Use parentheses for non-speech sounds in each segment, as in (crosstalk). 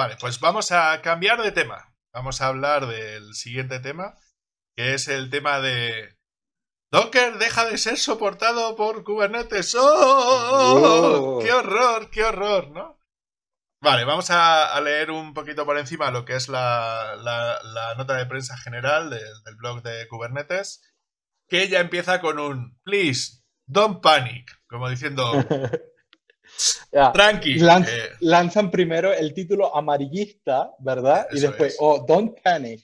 Vale, pues vamos a cambiar de tema. Vamos a hablar del siguiente tema, que es el tema de... Docker deja de ser soportado por Kubernetes. ¡Oh! oh, oh, oh ¡Qué horror, qué horror, ¿no? Vale, vamos a, leer un poquito por encima lo que es la, nota de prensa general del blog de Kubernetes, que ya empieza con un please, don't panic, como diciendo, (laughs) Tranqui. Eh. Lanzan primero el título amarillista, ¿verdad? y después, o oh, don't panic.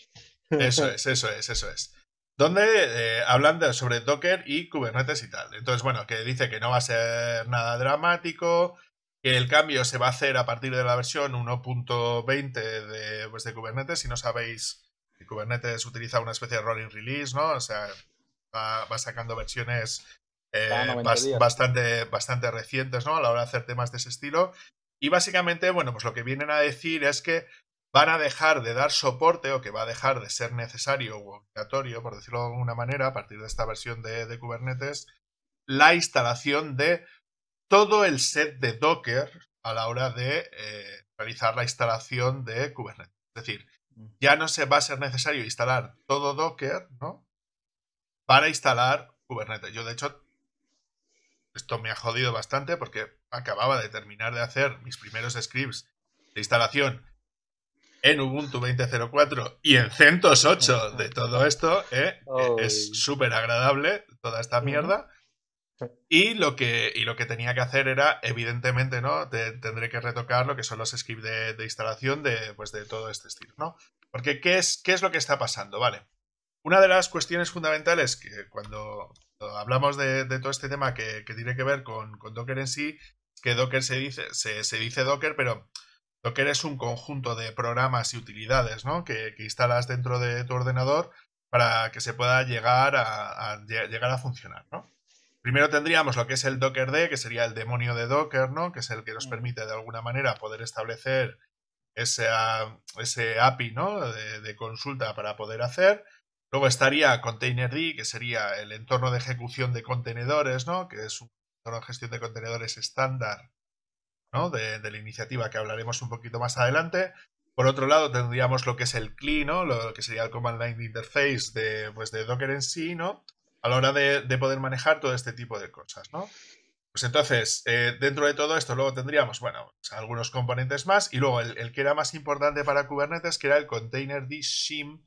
Eso es, eso es, eso es. Donde eh, hablan sobre Docker y Kubernetes y tal. Entonces, bueno, que dice que no va a ser nada dramático, que el cambio se va a hacer a partir de la versión 1.20 de, pues, de Kubernetes. Si no sabéis, Kubernetes utiliza una especie de rolling release, ¿no? O sea, va sacando versiones eh, bastante, bastante recientes, ¿no? A la hora de hacer temas de ese estilo. Y básicamente, bueno, pues lo que vienen a decir es que van a dejar de dar soporte o que va a dejar de ser necesario o obligatorio, por decirlo de alguna manera, a partir de esta versión de, Kubernetes, la instalación de todo el set de Docker a la hora de eh, realizar la instalación de Kubernetes. Es decir, ya no se va a ser necesario instalar todo Docker, ¿no? Para instalar Kubernetes. Yo, de hecho, esto me ha jodido bastante porque acababa de terminar de hacer mis primeros scripts de instalación en Ubuntu 20.04 y en 108 de todo esto. ¿eh? Es súper agradable toda esta mierda. Y lo, que, lo que tenía que hacer era, evidentemente, ¿no? tendré que retocar lo que son los scripts de, instalación de, pues, de todo este estilo, ¿no? Porque, ¿qué es, ¿qué es lo que está pasando? Vale. Una de las cuestiones fundamentales que cuando, hablamos de, todo este tema que, tiene que ver con, Docker en sí, que Docker se dice, se, dice Docker, pero Docker es un conjunto de programas y utilidades, ¿no? Que, instalas dentro de tu ordenador para que se pueda llegar a, llegar a funcionar, ¿no? Primero tendríamos lo que es el Docker D, que sería el demonio de Docker, ¿no? Que es el que nos mm. permite de alguna manera poder establecer ese, ese API, de consulta para poder hacer. Luego estaría Containerd, que sería el entorno de ejecución de contenedores, ¿no? Que es un entorno de gestión de contenedores estándar, De, la iniciativa que hablaremos un poquito más adelante. Por otro lado, tendríamos lo que es el CLI, ¿no? Lo que sería el Command Line Interface de, pues, de Docker en sí, ¿no? A la hora de, poder manejar todo este tipo de cosas, ¿no? Pues entonces, eh, dentro de todo esto, luego tendríamos, bueno, pues, algunos componentes más, y luego el, el que era más importante para Kubernetes, que era el containerd Shim,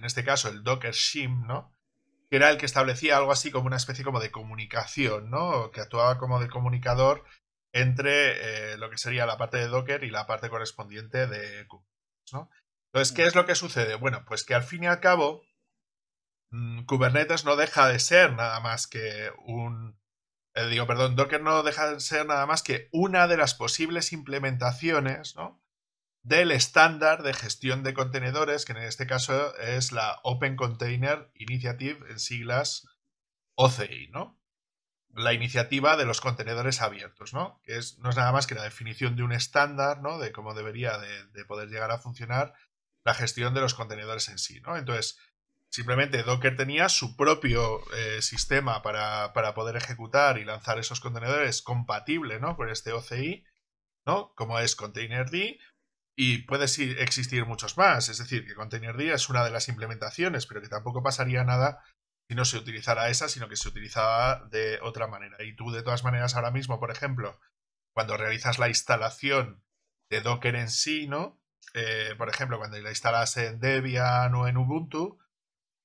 en este caso el Docker Shim, ¿no? que era el que establecía algo así como una especie como de comunicación, ¿no? que actuaba como de comunicador entre eh, lo que sería la parte de Docker y la parte correspondiente de Kubernetes. ¿no? Entonces, ¿qué es lo que sucede? Bueno, pues que al fin y al cabo, mm, Kubernetes no deja de ser nada más que un... Eh, digo, perdón, Docker no deja de ser nada más que una de las posibles implementaciones, ¿no? del estándar de gestión de contenedores, que en este caso es la Open Container Initiative en siglas OCI, ¿no? La iniciativa de los contenedores abiertos, ¿no? Que es, no es nada más que la definición de un estándar, ¿no? De cómo debería de, poder llegar a funcionar la gestión de los contenedores en sí, ¿no? Entonces, simplemente Docker tenía su propio eh, sistema para, poder ejecutar y lanzar esos contenedores compatible, ¿no? Con este OCI, ¿no? Como es Containerd y puede existir muchos más, es decir, que Containerd es una de las implementaciones, pero que tampoco pasaría nada si no se utilizara esa, sino que se utilizaba de otra manera. Y tú, de todas maneras, ahora mismo, por ejemplo, cuando realizas la instalación de Docker en sí, ¿no? Eh, por ejemplo, cuando la instalas en Debian o en Ubuntu,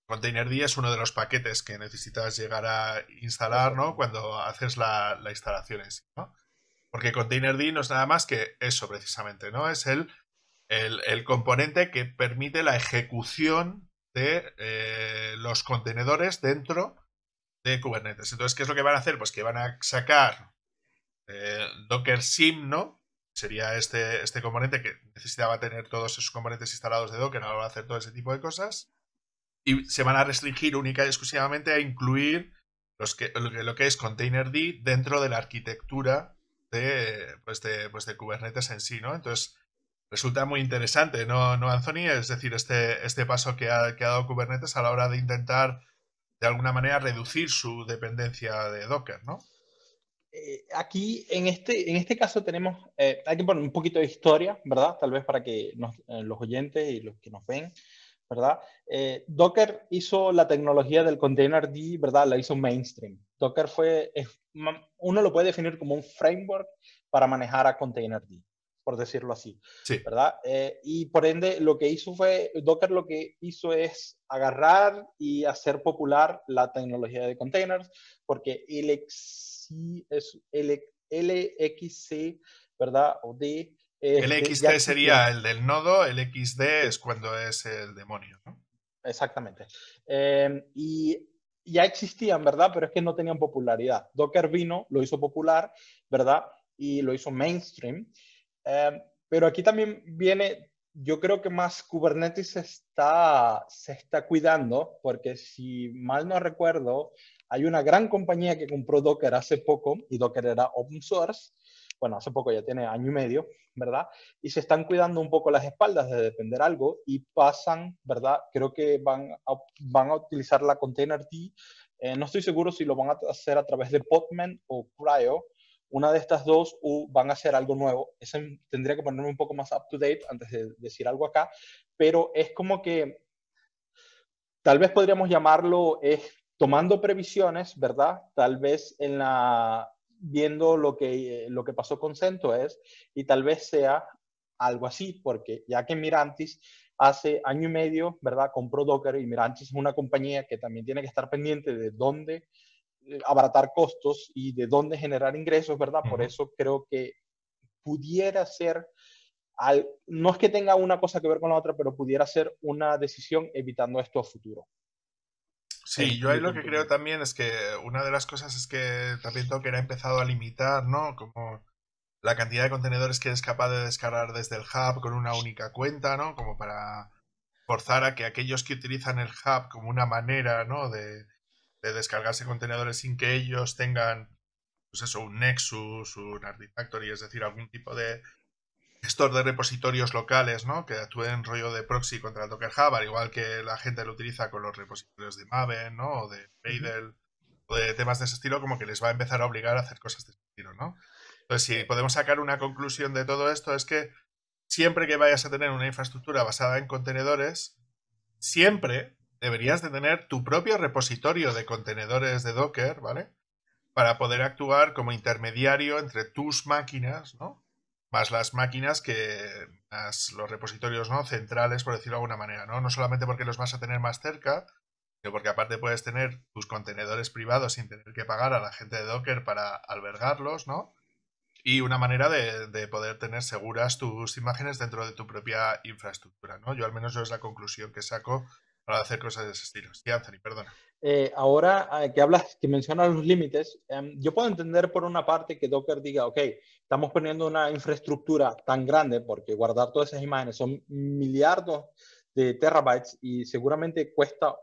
Containerd es uno de los paquetes que necesitas llegar a instalar, ¿no? Cuando haces la, la instalación en sí, ¿no? Porque Containerd no es nada más que eso precisamente, ¿no? Es el el, componente que permite la ejecución de eh, los contenedores dentro de Kubernetes. Entonces, ¿qué es lo que van a hacer? Pues que van a sacar eh, Docker Sim, ¿no? Sería este, este componente que necesitaba tener todos esos componentes instalados de Docker, ahora va a hacer todo ese tipo de cosas. Y se van a restringir única y exclusivamente a incluir los que, lo que es Containerd dentro de la arquitectura de, pues de, pues de Kubernetes en sí, ¿no? Entonces, resulta muy interesante, ¿no, no Anthony? Es decir, este, este paso que ha, que ha dado Kubernetes a la hora de intentar, de alguna manera, reducir su dependencia de Docker, ¿no? Eh, aquí, en este, en este caso, tenemos, eh, hay que poner un poquito de historia, ¿verdad? Tal vez para que eh, los oyentes y los que nos ven, ¿verdad? Docker hizo la tecnología del container D, ¿verdad? La hizo mainstream. Docker fue, uno lo puede definir como un framework para manejar a container D, por decirlo así, sí. ¿verdad? Eh, y por ende, lo que hizo fue, Docker lo que hizo es agarrar y hacer popular la tecnología de containers, porque es, LXC, ¿verdad? O D. Este, sería el del nodo, el XD es cuando es el demonio, ¿no? Exactamente. Em, y ya existían, ¿verdad? Pero es que no tenían popularidad. Docker vino, lo hizo popular, ¿verdad? Y lo hizo mainstream. Em, pero aquí también viene, yo creo que más Kubernetes se está, cuidando, porque si mal no recuerdo, hay una gran compañía que compró Docker hace poco y Docker era open source. Bueno, hace poco ya tiene año y medio, ¿verdad? Y se están cuidando un poco las espaldas de depender algo y pasan, ¿verdad? Creo que van a, utilizar la container Eh, no estoy seguro si lo van a hacer a través de Podman o Cryo, una de estas dos van a hacer algo nuevo. Ese tendría que ponerme un poco más up to date antes de decir algo acá, pero es como que tal vez podríamos llamarlo es tomando previsiones, ¿verdad? Tal vez en la viendo lo que, lo que pasó con es y tal vez sea algo así, porque ya que Mirantis hace año y medio, ¿verdad? Compró Docker y Mirantis es una compañía que también tiene que estar pendiente de dónde eh, abaratar costos y de dónde generar ingresos, ¿verdad? Por eso creo que pudiera ser, al, no es que tenga una cosa que ver con la otra, pero pudiera ser una decisión evitando esto a futuro. Sí, yo ahí lo que creo también es que una de las cosas es que también Docker ha empezado a limitar, ¿no? Como la cantidad de contenedores que es capaz de descargar desde el hub con una única cuenta, ¿no? Como para forzar a que aquellos que utilizan el hub como una manera, ¿no? De, descargarse contenedores sin que ellos tengan, pues eso, un Nexus, un Artifactory, es decir, algún tipo de gestor de repositorios locales, ¿no? Que actúen rollo de proxy contra el Docker Hub, al igual que la gente lo utiliza con los repositorios de Maven, ¿no? O de Gradle, o de temas de ese estilo, como que les va a empezar a obligar a hacer cosas de ese estilo, ¿no? Entonces, si podemos sacar una conclusión de todo esto, es que siempre que vayas a tener una infraestructura basada en contenedores, siempre deberías de tener tu propio repositorio de contenedores de Docker, ¿vale? Para poder actuar como intermediario entre tus máquinas, ¿no? Más las máquinas que más los repositorios, ¿no? Centrales, por decirlo de alguna manera, ¿no? No solamente porque los vas a tener más cerca, sino porque aparte puedes tener tus contenedores privados sin tener que pagar a la gente de Docker para albergarlos, ¿no? y una manera de, poder tener seguras tus imágenes dentro de tu propia infraestructura, ¿no? Yo al menos yo es la conclusión que saco para hacer cosas de ese estilo. Sí, Anthony, perdona. Eh, ahora eh, que hablas, que mencionas los límites, em, yo puedo entender por una parte que Docker diga, ok, estamos poniendo una infraestructura tan grande porque guardar todas esas imágenes son miliardos de terabytes y seguramente cuesta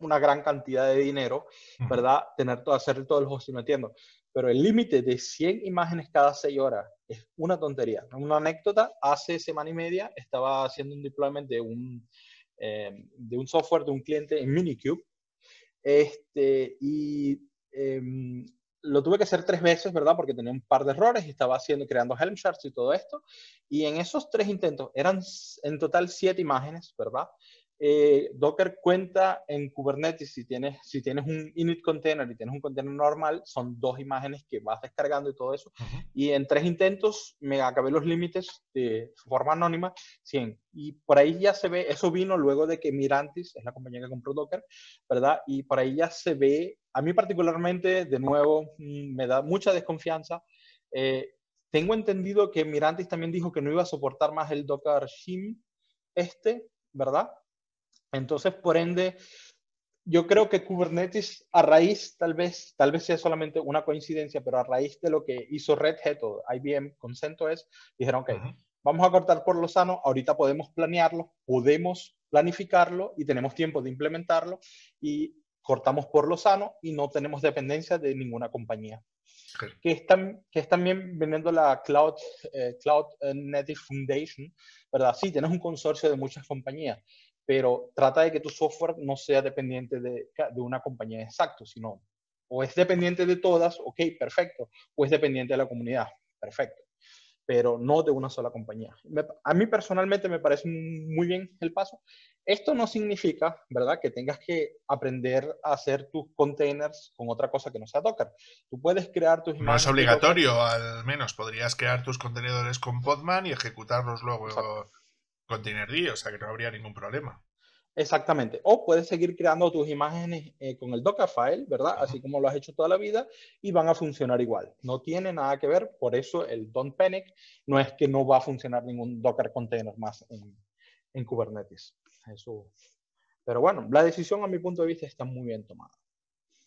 una gran cantidad de dinero, ¿verdad? Tener todo, hacer todo el hosting, y entiendo. Pero el límite de 100 imágenes cada 6 horas es una tontería. Una anécdota, hace semana y media estaba haciendo un deployment de un eh, de un software de un cliente en Minikube. Este, y em, lo tuve que hacer tres veces, ¿verdad? Porque tenía un par de errores y estaba haciendo, creando Helm charts y todo esto. Y en esos tres intentos, eran en total siete imágenes, ¿verdad? Eh, Docker cuenta en Kubernetes, si tienes, un init container y tienes un container normal, son dos imágenes que vas descargando y todo eso. Y en tres intentos me acabé los límites de forma anónima, 100. Y por ahí ya se ve, eso vino luego de que Mirantis, es la compañía que compró Docker, ¿verdad? Y por ahí ya se ve, a mí particularmente, de nuevo, mm, me da mucha desconfianza. Eh, tengo entendido que Mirantis también dijo que no iba a soportar más el Docker Shim este, ¿verdad? Entonces, por ende, yo creo que Kubernetes, a raíz, tal vez, tal vez sea solamente una coincidencia, pero a raíz de lo que hizo Red Hat o IBM Consento es dijeron, ok, vamos a cortar por lo sano, ahorita podemos planearlo, podemos planificarlo y tenemos tiempo de implementarlo y cortamos por lo sano y no tenemos dependencia de ninguna compañía. Que, están, que bien vendiendo la Cloud, eh, Cloud Native Foundation, ¿verdad? Sí, tienes un consorcio de muchas compañías, pero trata de que tu software no sea dependiente de, una compañía exacta, sino o es dependiente de todas, ok, perfecto, o es dependiente de la comunidad, perfecto, pero no de una sola compañía. a mí personalmente me parece muy bien el paso. Esto no significa, ¿verdad?, que tengas que aprender a hacer tus containers con otra cosa que no sea Docker. Tú puedes crear tus... No es obligatorio, al menos podrías crear tus contenedores con Podman y ejecutarlos luego. D, o sea que no habría ningún problema. Exactamente. O puedes seguir creando tus imágenes eh, con el Dockerfile, ¿verdad? Así como lo has hecho toda la vida y van a funcionar igual. No tiene nada que ver, por eso el Don't Panic no es que no va a funcionar ningún Docker container más en, en Kubernetes. Eso. Pero bueno, la decisión a mi punto de vista está muy bien tomada.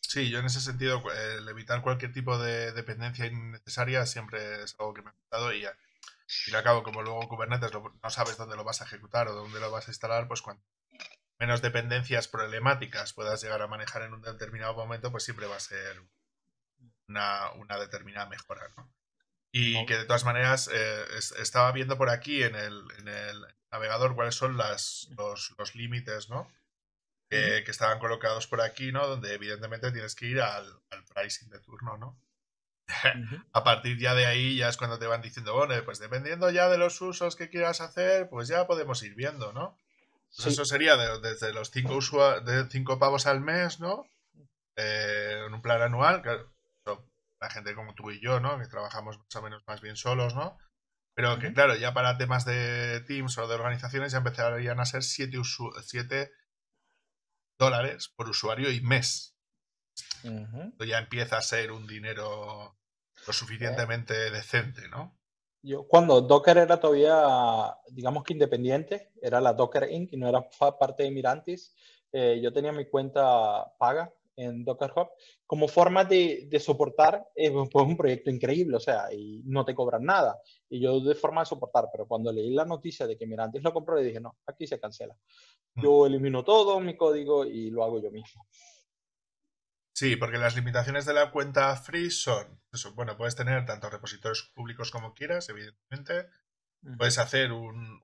Sí, yo en ese sentido, eh, el evitar cualquier tipo de dependencia innecesaria siempre es algo que me ha gustado y ya y lo acabo, como luego Kubernetes no sabes dónde lo vas a ejecutar o dónde lo vas a instalar, pues cuanto menos dependencias problemáticas puedas llegar a manejar en un determinado momento, pues siempre va a ser una, una determinada mejora, ¿no? Y que de todas maneras eh, estaba viendo por aquí en el, en el navegador cuáles son las, los, los límites, ¿no? que estaban colocados por aquí, ¿no? Donde evidentemente tienes que ir al, al pricing de turno, ¿no? (laughs) a partir ya de ahí ya es cuando te van diciendo, bueno, pues dependiendo ya de los usos que quieras hacer, pues ya podemos ir viendo, ¿no? Eso sería desde los cinco, cinco pavos al mes, ¿no? Eh, en un plan anual, claro, la gente como tú y yo, ¿no? Que trabajamos más o menos más bien solos, ¿no? Pero que claro, ya para temas de teams o de organizaciones ya empezarían a ser 7 siete dólares por usuario y mes. Ya empieza a ser un dinero lo suficientemente decente, ¿no? Yo, cuando Docker era todavía, digamos que independiente, era la Docker Inc. y no era parte de Mirantis, eh, yo tenía mi cuenta paga en Docker Hub como forma de, soportar eh, un proyecto increíble, o sea, y no te cobran nada. Y yo de forma de soportar, pero cuando leí la noticia de que Mirantis lo compró, le dije, no, aquí se cancela. Yo mm. elimino todo mi código y lo hago yo mismo. Sí, porque las limitaciones de la cuenta free son, eso, bueno, puedes tener tantos repositorios públicos como quieras, evidentemente. Puedes hacer un,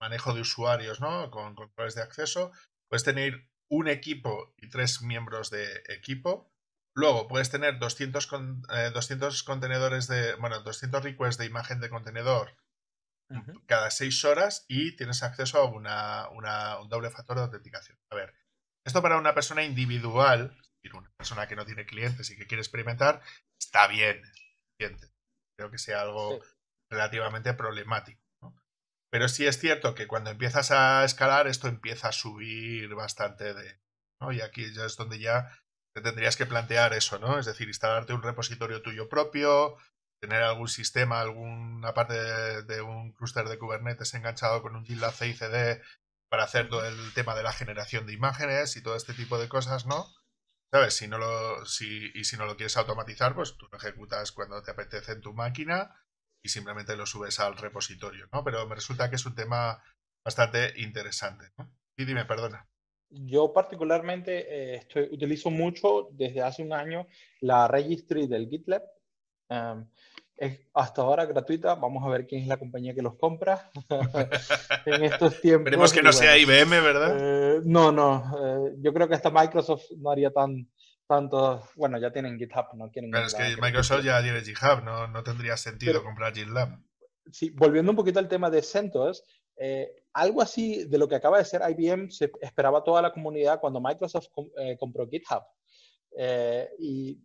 manejo de usuarios, ¿no? Con controles de acceso. Puedes tener un equipo y tres miembros de equipo. Luego puedes tener 200, con, 200 eh, contenedores de, bueno, 200 requests de imagen de contenedor cada seis horas y tienes acceso a una, un doble factor de autenticación. A ver, esto para una persona individual, es decir, una persona que no tiene clientes y que quiere experimentar, está bien. Creo que sea algo relativamente problemático. Pero sí es cierto que cuando empiezas a escalar, esto empieza a subir bastante de. ¿no? Y aquí ya es donde ya te tendrías que plantear eso, ¿no? Es decir, instalarte un repositorio tuyo propio, tener algún sistema, alguna parte de, un clúster de Kubernetes enganchado con un GitLab cd para hacer todo el tema de la generación de imágenes y todo este tipo de cosas, ¿no? ¿Sabes? Si no lo, si, y si no lo quieres automatizar, pues tú lo ejecutas cuando te apetece en tu máquina y simplemente lo subes al repositorio, ¿no? Pero me resulta que es un tema bastante interesante, ¿no? Y dime, perdona. Yo particularmente eh, estoy, utilizo mucho desde hace un año la registry del GitLab. Em, es hasta ahora gratuita. Vamos a ver quién es la compañía que los compra (laughs) (laughs) en estos tiempos. Esperemos que no sea IBM, ¿verdad? Eh, no, no. Eh, yo creo que hasta Microsoft no haría tan tanto. Bueno, ya tienen GitHub, no Pero es que Microsoft ya tiene GitHub, no, no tendría sentido comprar GitLab. Sí, volviendo un poquito al tema de CentOS, eh, algo así de lo que acaba de ser IBM se esperaba toda la comunidad cuando Microsoft compró GitHub. y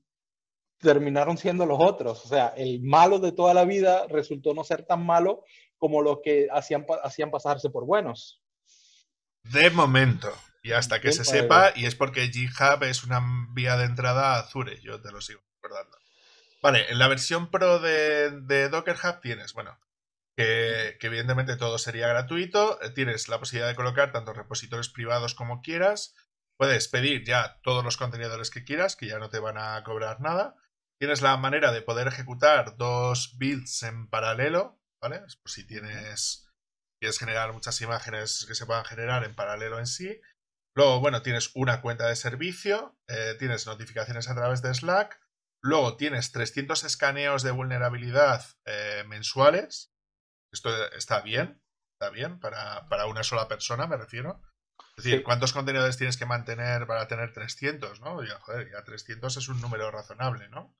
terminaron siendo los otros. O sea, el malo de toda la vida resultó no ser tan malo como los que hacían, hacían pasarse por buenos. De momento. Y hasta que se sepa, y es porque GitHub es una vía de entrada a Azure, yo te lo sigo recordando. Vale, en la versión pro de, Docker Hub tienes, bueno, que, evidentemente todo sería gratuito, eh, tienes la posibilidad de colocar tantos repositorios privados como quieras, puedes pedir ya todos los contenedores que quieras, que ya no te van a cobrar nada, Tienes la manera de poder ejecutar dos builds en paralelo, ¿vale? si tienes, quieres generar muchas imágenes que se puedan generar en paralelo en sí. Luego, bueno, tienes una cuenta de servicio, eh, tienes notificaciones a través de Slack. Luego tienes 300 escaneos de vulnerabilidad eh, mensuales. Esto está bien, está bien, para, una sola persona me refiero. Es decir, ¿cuántos contenedores tienes que mantener para tener 300, no? Ya, joder, ya 300 es un número razonable, ¿no?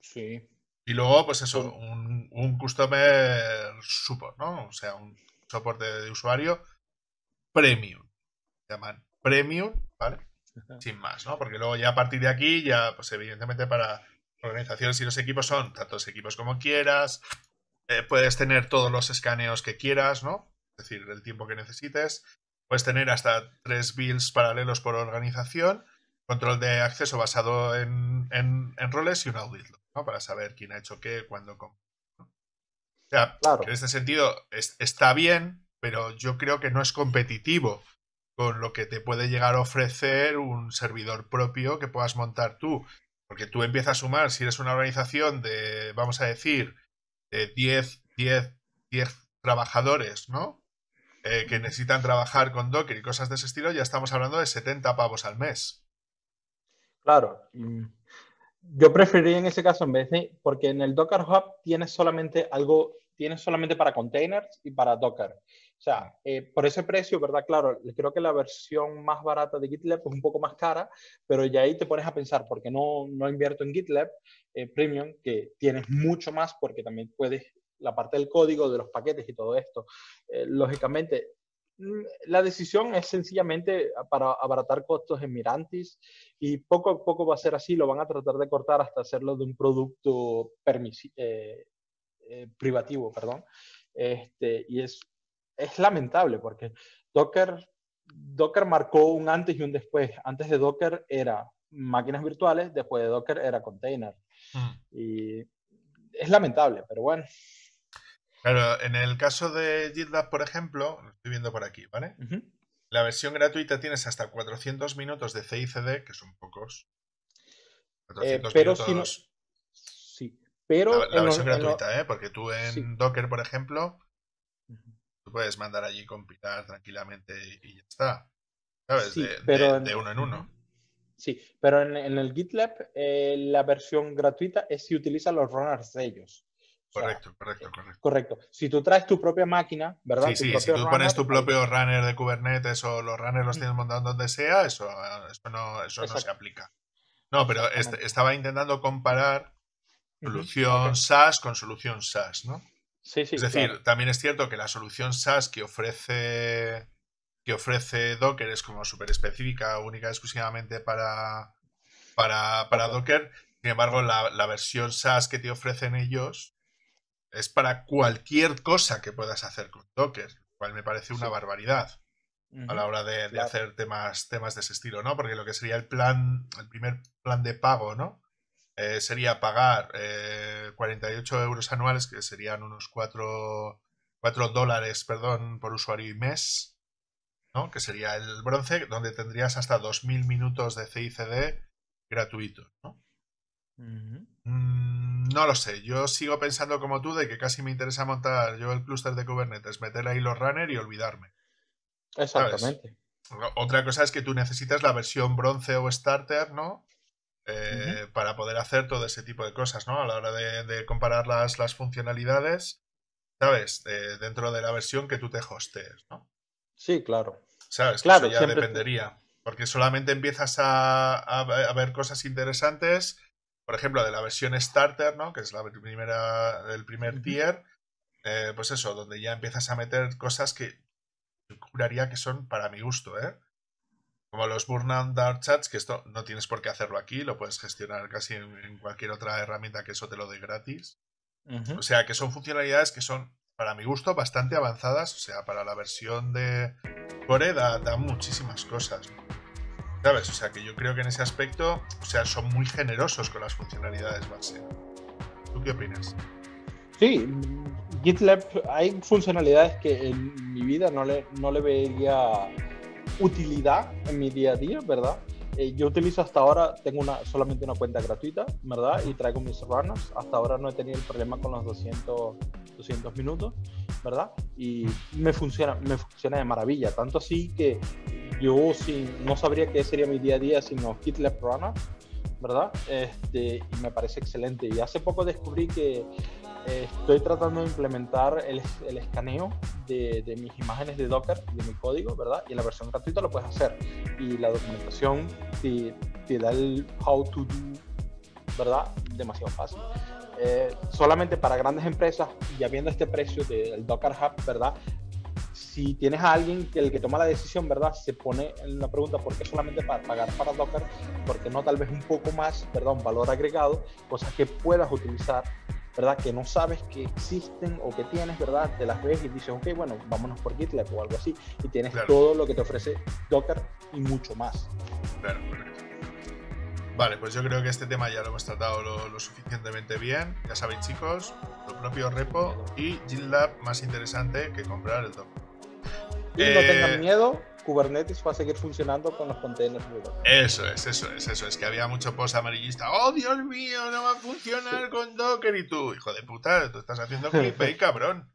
Sí. Y luego, pues eso, un, customer support, ¿no? O sea, un soporte de usuario premium. Llaman premium, ¿vale? Sin más, ¿no? Porque luego ya a partir de aquí, ya, pues evidentemente para organizaciones y los equipos son tantos equipos como quieras. Eh, puedes tener todos los escaneos que quieras, ¿no? Es decir, el tiempo que necesites. Puedes tener hasta tres builds paralelos por organización control de acceso basado en, roles y un audit, ¿no? Para saber quién ha hecho qué, cuándo, cómo. O sea, en este sentido está bien, pero yo creo que no es competitivo con lo que te puede llegar a ofrecer un servidor propio que puedas montar tú. Porque tú empiezas a sumar, si eres una organización de, vamos a decir, de 10, 10, 10 trabajadores, ¿no? Eh, que necesitan trabajar con Docker y cosas de ese estilo, ya estamos hablando de 70 pavos al mes. Claro. Mm. Yo preferiría en ese caso, en vez de, porque en el Docker Hub tienes solamente algo, tienes solamente para containers y para Docker. O sea, eh, por ese precio, ¿verdad? Claro, creo que la versión más barata de GitLab es un poco más cara, pero ya ahí te pones a pensar, porque no, no invierto en GitLab eh, Premium, que tienes mucho más porque también puedes la parte del código, de los paquetes y todo esto. Eh, lógicamente, la decisión es sencillamente para abaratar costos en Mirantis y poco a poco va a ser así, lo van a tratar de cortar hasta hacerlo de un producto eh, eh, privativo, perdón. Este, y es, lamentable porque Docker, Docker marcó un antes y un después. Antes de Docker era máquinas virtuales, después de Docker era container. Mm. Y es lamentable, pero bueno. Claro, en el caso de GitLab, por ejemplo, lo estoy viendo por aquí, ¿vale? La versión gratuita tienes hasta 400 minutos de CICD, que son pocos. 400 eh, pero minutos. Sí, pero. La, versión gratuita, ¿eh? Porque tú en Docker, por ejemplo, tú puedes mandar allí compilar tranquilamente y, ya está. ¿Sabes? de, uno en uno. Sí, pero en, el GitLab eh, la versión gratuita es si utiliza los runners de ellos. Correcto, correcto, eh, correcto. Correcto. Si tú traes tu propia máquina, ¿verdad? Sí, sí, si tú pones tu propio pues runner de Kubernetes o los runners los tienes montados donde sea, eso, eh, eso, no, eso no, se aplica. No, pero este, estaba intentando comparar solución SaaS con solución SaaS, ¿no? Sí, sí. Es decir, también es cierto que la solución SaaS que ofrece que ofrece Docker es como súper específica, única exclusivamente para, para, Docker. Sin embargo, la, la versión SaaS que te ofrecen ellos es para cualquier cosa que puedas hacer con Docker, lo cual me parece una barbaridad a la hora de, hacer temas, temas de ese estilo, ¿no? Porque lo que sería el plan, el primer plan de pago, ¿no? Eh, sería pagar 48 eh, euros anuales, que serían unos 4, dólares, perdón, por usuario y mes, ¿no? Que sería el bronce, donde tendrías hasta 2.000 minutos de CICD gratuito, ¿no? Mm, no lo sé, yo sigo pensando como tú de que casi me interesa montar yo el clúster de Kubernetes, meter ahí los runners y olvidarme. Exactamente. Otra cosa es que tú necesitas la versión bronce o starter, ¿no? Eh, para poder hacer todo ese tipo de cosas, ¿no? A la hora de, comparar las, funcionalidades, ¿sabes? dentro de la versión que tú te hostees, ¿no? Sí, claro. ¿Sabes? Claro, ya dependería. Porque solamente empiezas a ver cosas interesantes por ejemplo, de la versión starter, ¿no? Que es la primera, el primer tier, eh, pues eso, donde ya empiezas a meter cosas que yo juraría que son para mi gusto, ¿eh? Como los Burnout Dark Chats, que esto no tienes por qué hacerlo aquí, lo puedes gestionar casi en, cualquier otra herramienta que eso te lo dé gratis. O sea, que son funcionalidades que son, para mi gusto, bastante avanzadas. O sea, para la versión de Core da, muchísimas cosas. ¿Sabes? O sea, que yo creo que en ese aspecto, o sea, son muy generosos con las funcionalidades base. ¿Tú qué opinas? Sí, GitLab, hay funcionalidades que en mi vida no le, no le veía utilidad en mi día a día, ¿verdad? Eh, yo utilizo hasta ahora, tengo una, solamente una cuenta gratuita, ¿verdad? Y traigo mis runners. Hasta ahora no he tenido el problema con los 200, 200 minutos, ¿verdad? Y me funciona, me funciona de maravilla. Tanto así que yo si no sabría qué sería mi día a día sin los Runner, ¿verdad? Este, y me parece excelente. Y hace poco descubrí que eh, estoy tratando de implementar el, el escaneo de, mis imágenes de Docker, de mi código, ¿verdad? Y en la versión gratuita lo puedes hacer. Y la documentación te, da el how to do, ¿verdad? Demasiado fácil. Eh, solamente para grandes empresas, ya viendo este precio del Docker Hub, ¿verdad? si tienes a alguien que el que toma la decisión, ¿verdad? Se pone en la pregunta, ¿por qué solamente para pagar para Docker? ¿Porque no tal vez un poco más, perdón, valor agregado? Cosas que puedas utilizar ¿verdad? Que no sabes que existen o que tienes, ¿verdad? De las ves y dices, ok, bueno, vámonos por GitLab o algo así. Y tienes todo lo que te ofrece Docker y mucho más. Vale, pues yo creo que este tema ya lo hemos tratado lo, suficientemente bien. Ya sabéis, chicos, lo propio repo y GitLab más interesante que comprar el Docker. Y no tengan eh, miedo Kubernetes va a seguir funcionando con los containers Eso es, eso es, eso es. Que había mucho post amarillista. ¡Oh, Dios mío! No va a funcionar con Docker. Y tú, hijo de puta, tú estás haciendo y (laughs) cabrón.